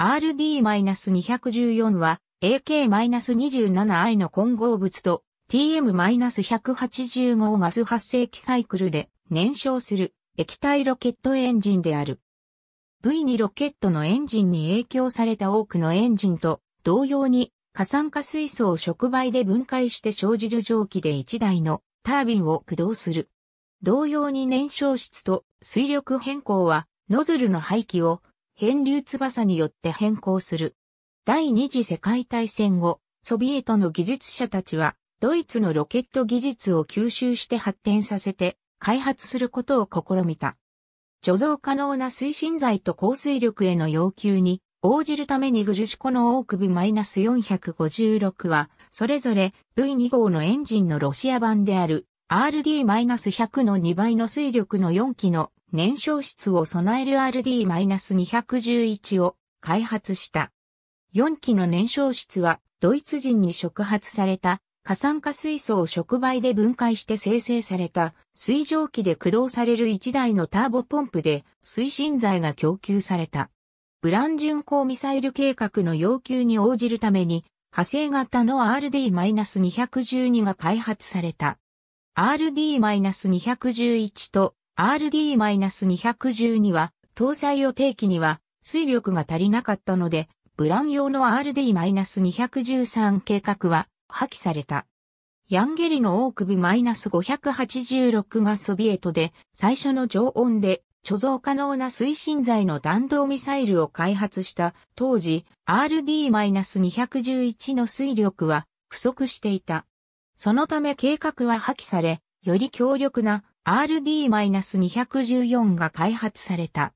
RD-214 は AK-27i の混合物と TM-185 ガス発生器サイクルで燃焼する液体ロケットエンジンである。V2 ロケットのエンジンに影響された多くのエンジンと同様に過酸化水素を触媒で分解して生じる蒸気で1台のタービンを駆動する。同様に燃焼室と水力変更はノズルの排気を変流翼によって変更する。第二次世界大戦後、ソビエトの技術者たちは、ドイツのロケット技術を吸収して発展させて、開発することを試みた。貯蔵可能な推進剤と降水力への要求に応じるためにグルシコのオークブ -456 は、それぞれ V2 号のエンジンのロシア版である RD-100 の2倍の水力の4機の燃焼室を備える RD-211 を開発した。4機の燃焼室はドイツ人に触発された過酸化水素を触媒で分解して生成された水蒸気で駆動される1台のターボポンプで推進剤が供給された。ブラン巡航ミサイル計画の要求に応じるために派生型の RD-212 が開発された。RD-211 と RD-212 は、搭載予定機には水力が足りなかったので、ブラン用の RD-213 計画は破棄された。ヤンゲリのオークブ -586 がソビエトで最初の常温で貯蔵可能な推進剤の弾道ミサイルを開発した当時 RD-211 の水力は不足していた。そのため計画は破棄され、より強力な RD-214 が開発された。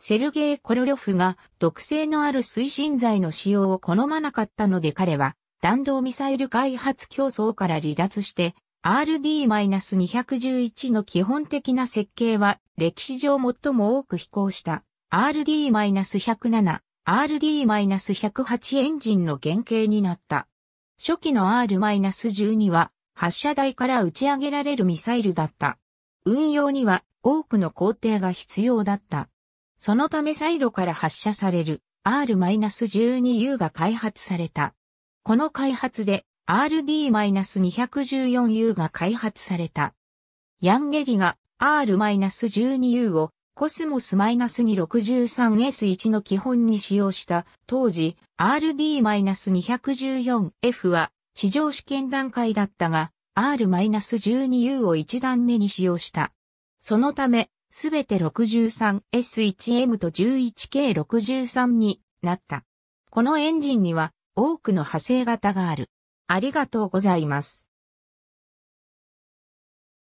セルゲイ・コロリョフが毒性のある推進剤の使用を好まなかったので彼は弾道ミサイル開発競争から離脱して RD-211 の基本的な設計は歴史上最も多く飛行した RD-107、RD-108 エンジンの原型になった。初期の R-12 は発射台から打ち上げられるミサイルだった。運用には多くの工程が必要だった。そのためサイロから発射される R-12U が開発された。この開発で RD-214U が開発された。ヤンゲリが R-12U をコスモス -263S1 の基本に使用した当時 RD-214F は地上試験段階だったが R-12U を1段目に使用した。そのため、すべて 63S1M と 11K63 になった。このエンジンには多くの派生型がある。ありがとうございます。